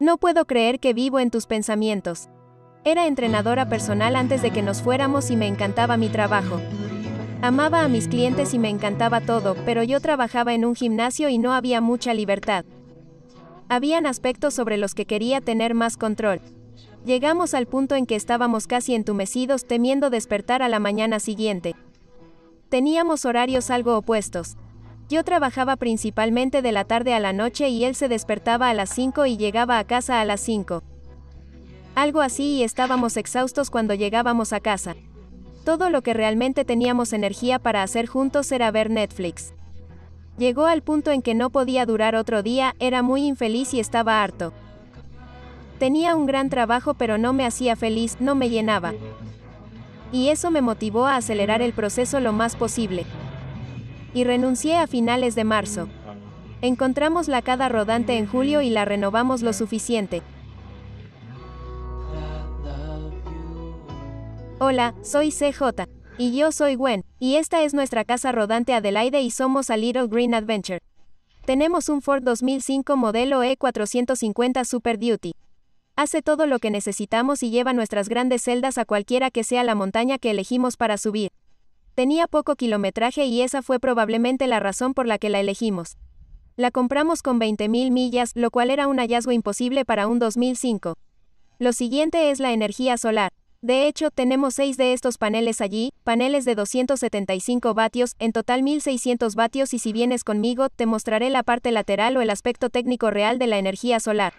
No puedo creer que vivo en tus pensamientos. Era entrenadora personal antes de que nos fuéramos y me encantaba mi trabajo. Amaba a mis clientes y me encantaba todo, pero yo trabajaba en un gimnasio y no había mucha libertad. Habían aspectos sobre los que quería tener más control. Llegamos al punto en que estábamos casi entumecidos temiendo despertar a la mañana siguiente. Teníamos horarios algo opuestos. Yo trabajaba principalmente de la tarde a la noche y él se despertaba a las 5 y llegaba a casa a las 5. Algo así y estábamos exhaustos cuando llegábamos a casa. Todo lo que realmente teníamos energía para hacer juntos era ver Netflix. Llegó al punto en que no podía durar otro día, era muy infeliz y estaba harto. Tenía un gran trabajo pero no me hacía feliz, no me llenaba. Y eso me motivó a acelerar el proceso lo más posible y renuncié a finales de marzo. Encontramos la cada rodante en julio y la renovamos lo suficiente. Hola, soy CJ. Y yo soy Gwen, y esta es nuestra casa rodante Adelaide y somos a Little Green Adventure. Tenemos un Ford 2005 modelo E450 Super Duty. Hace todo lo que necesitamos y lleva nuestras grandes celdas a cualquiera que sea la montaña que elegimos para subir. Tenía poco kilometraje y esa fue probablemente la razón por la que la elegimos. La compramos con 20.000 millas, lo cual era un hallazgo imposible para un 2005. Lo siguiente es la energía solar. De hecho, tenemos seis de estos paneles allí, paneles de 275 vatios, en total 1600 vatios y si vienes conmigo, te mostraré la parte lateral o el aspecto técnico real de la energía solar.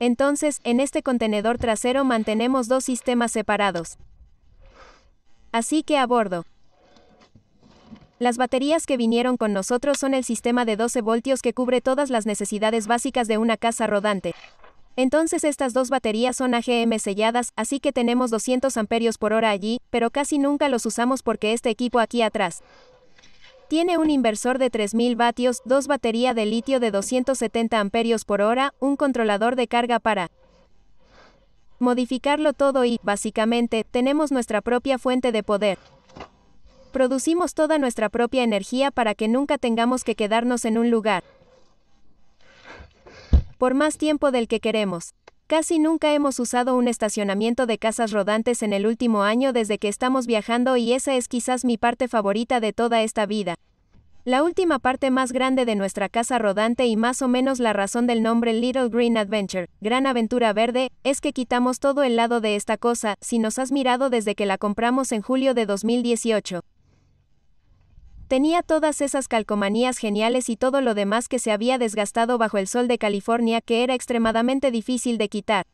Entonces, en este contenedor trasero mantenemos dos sistemas separados. Así que a bordo. Las baterías que vinieron con nosotros son el sistema de 12 voltios que cubre todas las necesidades básicas de una casa rodante. Entonces estas dos baterías son AGM selladas, así que tenemos 200 amperios por hora allí, pero casi nunca los usamos porque este equipo aquí atrás. Tiene un inversor de 3000 vatios, dos baterías de litio de 270 amperios por hora, un controlador de carga para modificarlo todo y, básicamente, tenemos nuestra propia fuente de poder. Producimos toda nuestra propia energía para que nunca tengamos que quedarnos en un lugar. Por más tiempo del que queremos. Casi nunca hemos usado un estacionamiento de casas rodantes en el último año desde que estamos viajando y esa es quizás mi parte favorita de toda esta vida la última parte más grande de nuestra casa rodante y más o menos la razón del nombre Little Green Adventure, Gran Aventura Verde, es que quitamos todo el lado de esta cosa, si nos has mirado desde que la compramos en julio de 2018. Tenía todas esas calcomanías geniales y todo lo demás que se había desgastado bajo el sol de California que era extremadamente difícil de quitar.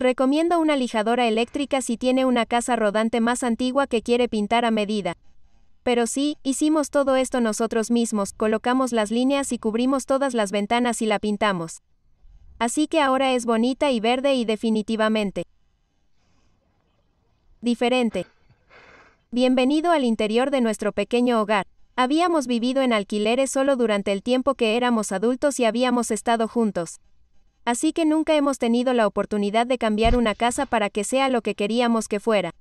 Recomiendo una lijadora eléctrica si tiene una casa rodante más antigua que quiere pintar a medida. Pero sí, hicimos todo esto nosotros mismos, colocamos las líneas y cubrimos todas las ventanas y la pintamos. Así que ahora es bonita y verde y definitivamente diferente. Bienvenido al interior de nuestro pequeño hogar. Habíamos vivido en alquileres solo durante el tiempo que éramos adultos y habíamos estado juntos. Así que nunca hemos tenido la oportunidad de cambiar una casa para que sea lo que queríamos que fuera.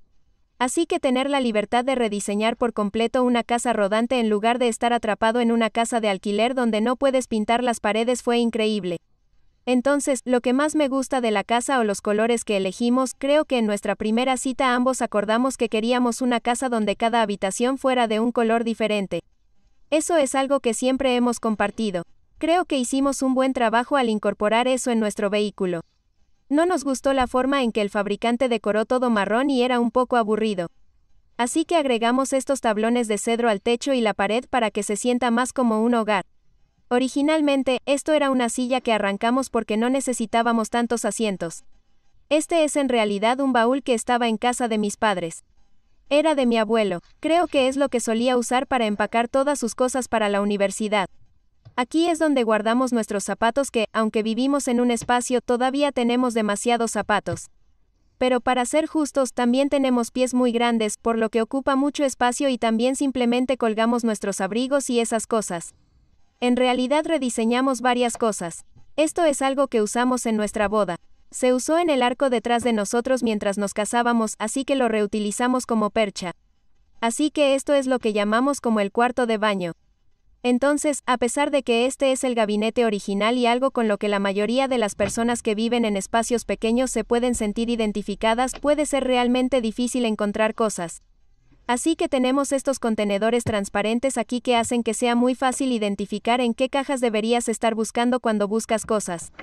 Así que tener la libertad de rediseñar por completo una casa rodante en lugar de estar atrapado en una casa de alquiler donde no puedes pintar las paredes fue increíble. Entonces, lo que más me gusta de la casa o los colores que elegimos, creo que en nuestra primera cita ambos acordamos que queríamos una casa donde cada habitación fuera de un color diferente. Eso es algo que siempre hemos compartido. Creo que hicimos un buen trabajo al incorporar eso en nuestro vehículo. No nos gustó la forma en que el fabricante decoró todo marrón y era un poco aburrido. Así que agregamos estos tablones de cedro al techo y la pared para que se sienta más como un hogar. Originalmente, esto era una silla que arrancamos porque no necesitábamos tantos asientos. Este es en realidad un baúl que estaba en casa de mis padres. Era de mi abuelo, creo que es lo que solía usar para empacar todas sus cosas para la universidad. Aquí es donde guardamos nuestros zapatos que, aunque vivimos en un espacio, todavía tenemos demasiados zapatos. Pero para ser justos, también tenemos pies muy grandes, por lo que ocupa mucho espacio y también simplemente colgamos nuestros abrigos y esas cosas. En realidad rediseñamos varias cosas. Esto es algo que usamos en nuestra boda. Se usó en el arco detrás de nosotros mientras nos casábamos, así que lo reutilizamos como percha. Así que esto es lo que llamamos como el cuarto de baño. Entonces, a pesar de que este es el gabinete original y algo con lo que la mayoría de las personas que viven en espacios pequeños se pueden sentir identificadas, puede ser realmente difícil encontrar cosas. Así que tenemos estos contenedores transparentes aquí que hacen que sea muy fácil identificar en qué cajas deberías estar buscando cuando buscas cosas.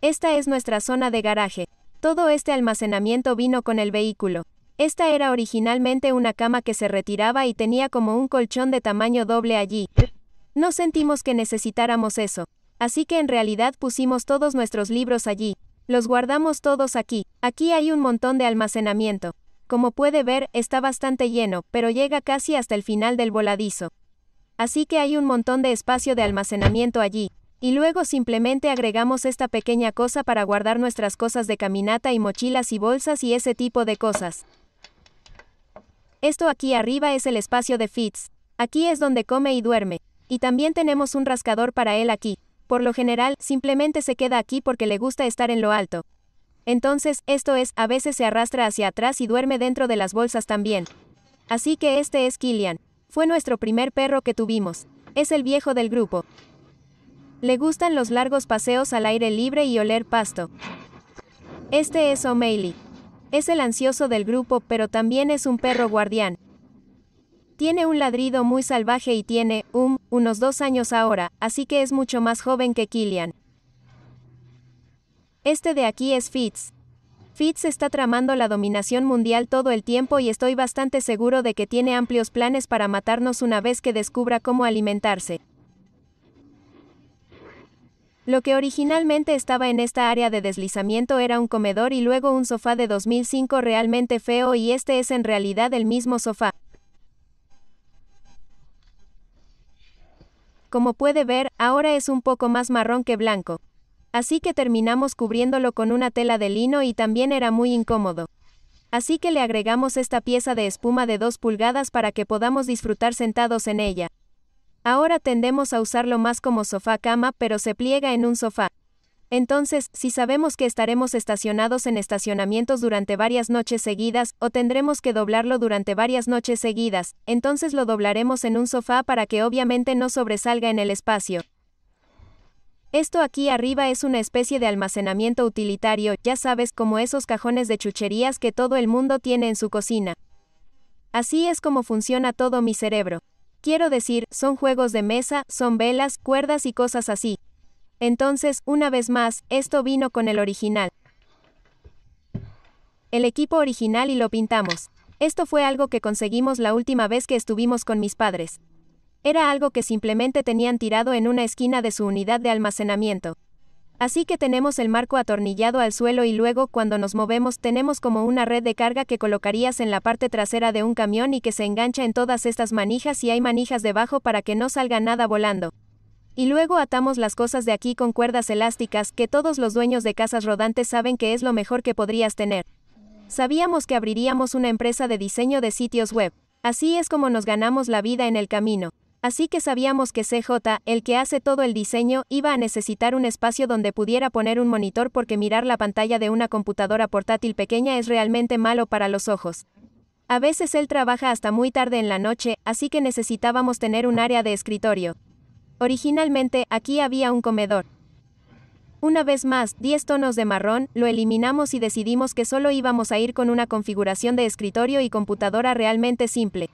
Esta es nuestra zona de garaje. Todo este almacenamiento vino con el vehículo. Esta era originalmente una cama que se retiraba y tenía como un colchón de tamaño doble allí. No sentimos que necesitáramos eso. Así que en realidad pusimos todos nuestros libros allí. Los guardamos todos aquí. Aquí hay un montón de almacenamiento. Como puede ver, está bastante lleno, pero llega casi hasta el final del voladizo. Así que hay un montón de espacio de almacenamiento allí. Y luego simplemente agregamos esta pequeña cosa para guardar nuestras cosas de caminata y mochilas y bolsas y ese tipo de cosas. Esto aquí arriba es el espacio de Fitz. Aquí es donde come y duerme. Y también tenemos un rascador para él aquí. Por lo general, simplemente se queda aquí porque le gusta estar en lo alto. Entonces, esto es, a veces se arrastra hacia atrás y duerme dentro de las bolsas también. Así que este es Killian. Fue nuestro primer perro que tuvimos. Es el viejo del grupo. Le gustan los largos paseos al aire libre y oler pasto. Este es O'Malley. Es el ansioso del grupo pero también es un perro guardián. Tiene un ladrido muy salvaje y tiene, um, unos dos años ahora, así que es mucho más joven que Killian. Este de aquí es Fitz. Fitz está tramando la dominación mundial todo el tiempo y estoy bastante seguro de que tiene amplios planes para matarnos una vez que descubra cómo alimentarse. Lo que originalmente estaba en esta área de deslizamiento era un comedor y luego un sofá de 2005 realmente feo y este es en realidad el mismo sofá. Como puede ver, ahora es un poco más marrón que blanco. Así que terminamos cubriéndolo con una tela de lino y también era muy incómodo. Así que le agregamos esta pieza de espuma de 2 pulgadas para que podamos disfrutar sentados en ella. Ahora tendemos a usarlo más como sofá-cama, pero se pliega en un sofá. Entonces, si sabemos que estaremos estacionados en estacionamientos durante varias noches seguidas, o tendremos que doblarlo durante varias noches seguidas, entonces lo doblaremos en un sofá para que obviamente no sobresalga en el espacio. Esto aquí arriba es una especie de almacenamiento utilitario, ya sabes, como esos cajones de chucherías que todo el mundo tiene en su cocina. Así es como funciona todo mi cerebro. Quiero decir, son juegos de mesa, son velas, cuerdas y cosas así. Entonces, una vez más, esto vino con el original. El equipo original y lo pintamos. Esto fue algo que conseguimos la última vez que estuvimos con mis padres. Era algo que simplemente tenían tirado en una esquina de su unidad de almacenamiento. Así que tenemos el marco atornillado al suelo y luego cuando nos movemos tenemos como una red de carga que colocarías en la parte trasera de un camión y que se engancha en todas estas manijas y hay manijas debajo para que no salga nada volando. Y luego atamos las cosas de aquí con cuerdas elásticas que todos los dueños de casas rodantes saben que es lo mejor que podrías tener. Sabíamos que abriríamos una empresa de diseño de sitios web. Así es como nos ganamos la vida en el camino. Así que sabíamos que CJ, el que hace todo el diseño, iba a necesitar un espacio donde pudiera poner un monitor porque mirar la pantalla de una computadora portátil pequeña es realmente malo para los ojos. A veces él trabaja hasta muy tarde en la noche, así que necesitábamos tener un área de escritorio. Originalmente, aquí había un comedor. Una vez más, 10 tonos de marrón, lo eliminamos y decidimos que solo íbamos a ir con una configuración de escritorio y computadora realmente simple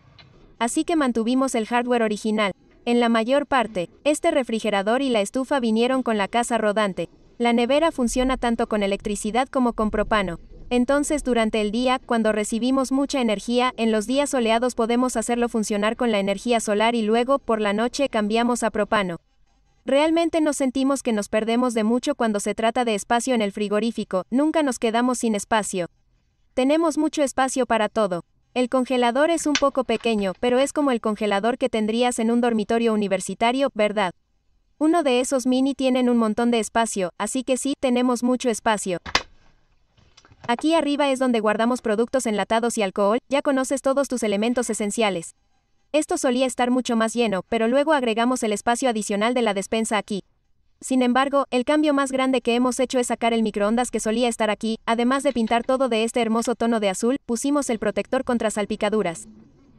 así que mantuvimos el hardware original. En la mayor parte, este refrigerador y la estufa vinieron con la casa rodante. La nevera funciona tanto con electricidad como con propano. Entonces durante el día, cuando recibimos mucha energía, en los días soleados podemos hacerlo funcionar con la energía solar y luego, por la noche, cambiamos a propano. Realmente no sentimos que nos perdemos de mucho cuando se trata de espacio en el frigorífico, nunca nos quedamos sin espacio. Tenemos mucho espacio para todo. El congelador es un poco pequeño, pero es como el congelador que tendrías en un dormitorio universitario, ¿verdad? Uno de esos mini tienen un montón de espacio, así que sí, tenemos mucho espacio. Aquí arriba es donde guardamos productos enlatados y alcohol, ya conoces todos tus elementos esenciales. Esto solía estar mucho más lleno, pero luego agregamos el espacio adicional de la despensa aquí. Sin embargo, el cambio más grande que hemos hecho es sacar el microondas que solía estar aquí, además de pintar todo de este hermoso tono de azul, pusimos el protector contra salpicaduras.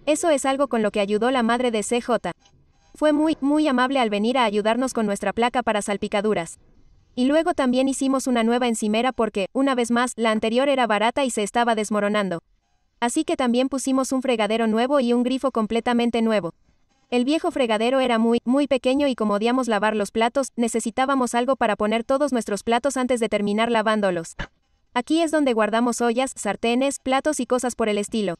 Eso es algo con lo que ayudó la madre de CJ. Fue muy, muy amable al venir a ayudarnos con nuestra placa para salpicaduras. Y luego también hicimos una nueva encimera porque, una vez más, la anterior era barata y se estaba desmoronando. Así que también pusimos un fregadero nuevo y un grifo completamente nuevo. El viejo fregadero era muy, muy pequeño y como odiamos lavar los platos, necesitábamos algo para poner todos nuestros platos antes de terminar lavándolos. Aquí es donde guardamos ollas, sartenes, platos y cosas por el estilo.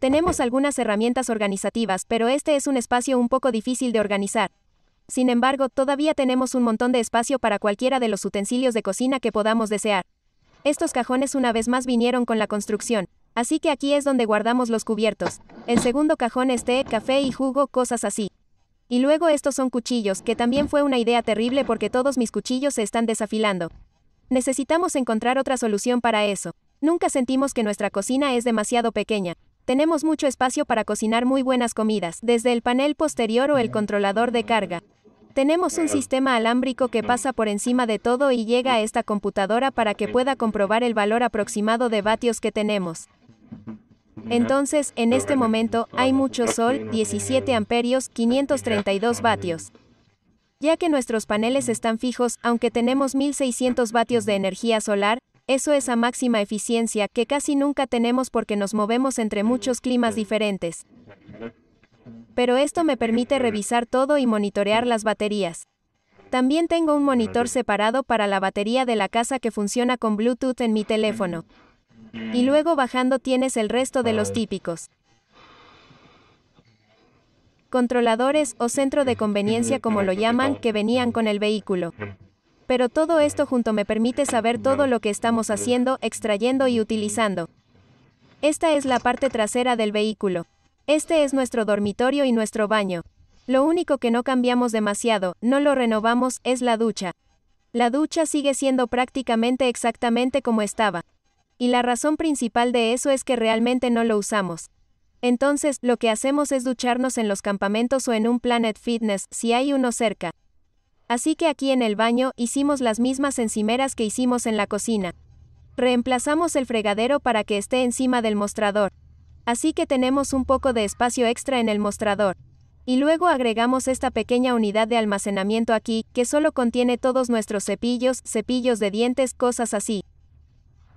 Tenemos algunas herramientas organizativas, pero este es un espacio un poco difícil de organizar. Sin embargo, todavía tenemos un montón de espacio para cualquiera de los utensilios de cocina que podamos desear. Estos cajones una vez más vinieron con la construcción. Así que aquí es donde guardamos los cubiertos. El segundo cajón es este, café y jugo, cosas así. Y luego estos son cuchillos, que también fue una idea terrible porque todos mis cuchillos se están desafilando. Necesitamos encontrar otra solución para eso. Nunca sentimos que nuestra cocina es demasiado pequeña. Tenemos mucho espacio para cocinar muy buenas comidas, desde el panel posterior o el controlador de carga. Tenemos un sistema alámbrico que pasa por encima de todo y llega a esta computadora para que pueda comprobar el valor aproximado de vatios que tenemos. Entonces, en este momento, hay mucho sol, 17 amperios, 532 vatios. Ya que nuestros paneles están fijos, aunque tenemos 1600 vatios de energía solar, eso es a máxima eficiencia que casi nunca tenemos porque nos movemos entre muchos climas diferentes. Pero esto me permite revisar todo y monitorear las baterías. También tengo un monitor separado para la batería de la casa que funciona con Bluetooth en mi teléfono. Y mm. luego bajando tienes el resto de los típicos. Controladores o centro de conveniencia como lo llaman, que venían mm. con el vehículo. Mm. Pero todo esto junto me permite saber todo lo que estamos haciendo, extrayendo y utilizando. Esta es la parte trasera del vehículo. Este es nuestro dormitorio y nuestro baño. Lo único que no cambiamos demasiado, no lo renovamos, es la ducha. La ducha sigue siendo prácticamente exactamente como estaba. Y la razón principal de eso es que realmente no lo usamos. Entonces, lo que hacemos es ducharnos en los campamentos o en un Planet Fitness, si hay uno cerca. Así que aquí en el baño hicimos las mismas encimeras que hicimos en la cocina. Reemplazamos el fregadero para que esté encima del mostrador. Así que tenemos un poco de espacio extra en el mostrador. Y luego agregamos esta pequeña unidad de almacenamiento aquí, que solo contiene todos nuestros cepillos, cepillos de dientes, cosas así.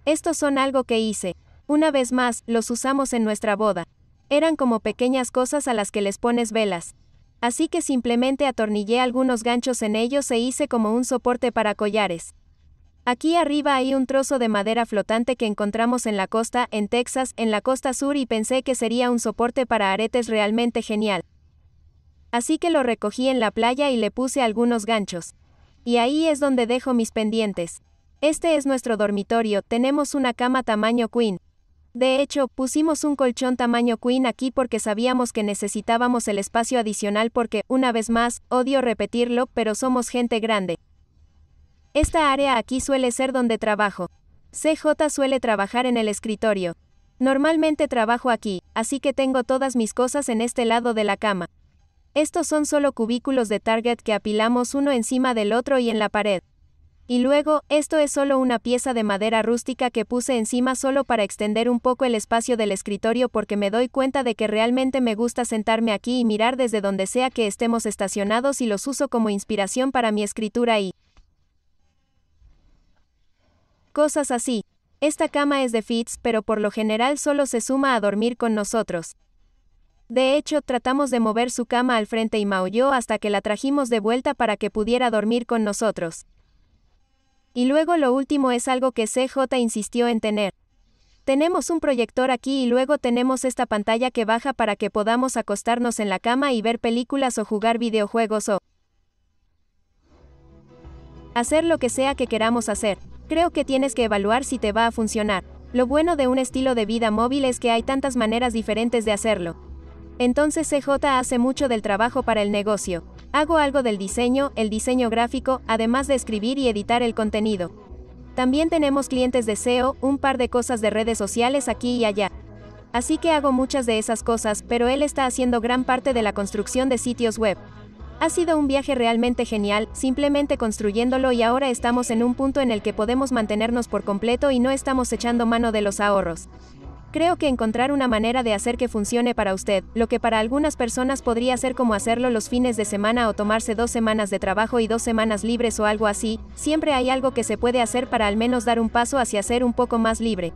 Estos son algo que hice. Una vez más, los usamos en nuestra boda. Eran como pequeñas cosas a las que les pones velas. Así que simplemente atornillé algunos ganchos en ellos e hice como un soporte para collares. Aquí arriba hay un trozo de madera flotante que encontramos en la costa, en Texas, en la costa sur y pensé que sería un soporte para aretes realmente genial. Así que lo recogí en la playa y le puse algunos ganchos. Y ahí es donde dejo mis pendientes. Este es nuestro dormitorio, tenemos una cama tamaño queen. De hecho, pusimos un colchón tamaño queen aquí porque sabíamos que necesitábamos el espacio adicional porque, una vez más, odio repetirlo, pero somos gente grande. Esta área aquí suele ser donde trabajo. CJ suele trabajar en el escritorio. Normalmente trabajo aquí, así que tengo todas mis cosas en este lado de la cama. Estos son solo cubículos de Target que apilamos uno encima del otro y en la pared. Y luego, esto es solo una pieza de madera rústica que puse encima solo para extender un poco el espacio del escritorio porque me doy cuenta de que realmente me gusta sentarme aquí y mirar desde donde sea que estemos estacionados y los uso como inspiración para mi escritura y cosas así. Esta cama es de Fitz, pero por lo general solo se suma a dormir con nosotros. De hecho, tratamos de mover su cama al frente y maulló hasta que la trajimos de vuelta para que pudiera dormir con nosotros. Y luego lo último es algo que CJ insistió en tener. Tenemos un proyector aquí y luego tenemos esta pantalla que baja para que podamos acostarnos en la cama y ver películas o jugar videojuegos o hacer lo que sea que queramos hacer. Creo que tienes que evaluar si te va a funcionar. Lo bueno de un estilo de vida móvil es que hay tantas maneras diferentes de hacerlo. Entonces CJ hace mucho del trabajo para el negocio. Hago algo del diseño, el diseño gráfico, además de escribir y editar el contenido. También tenemos clientes de SEO, un par de cosas de redes sociales aquí y allá. Así que hago muchas de esas cosas, pero él está haciendo gran parte de la construcción de sitios web. Ha sido un viaje realmente genial, simplemente construyéndolo y ahora estamos en un punto en el que podemos mantenernos por completo y no estamos echando mano de los ahorros. Creo que encontrar una manera de hacer que funcione para usted, lo que para algunas personas podría ser como hacerlo los fines de semana o tomarse dos semanas de trabajo y dos semanas libres o algo así, siempre hay algo que se puede hacer para al menos dar un paso hacia ser un poco más libre.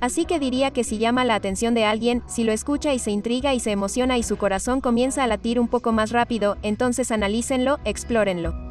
Así que diría que si llama la atención de alguien, si lo escucha y se intriga y se emociona y su corazón comienza a latir un poco más rápido, entonces analícenlo, explórenlo.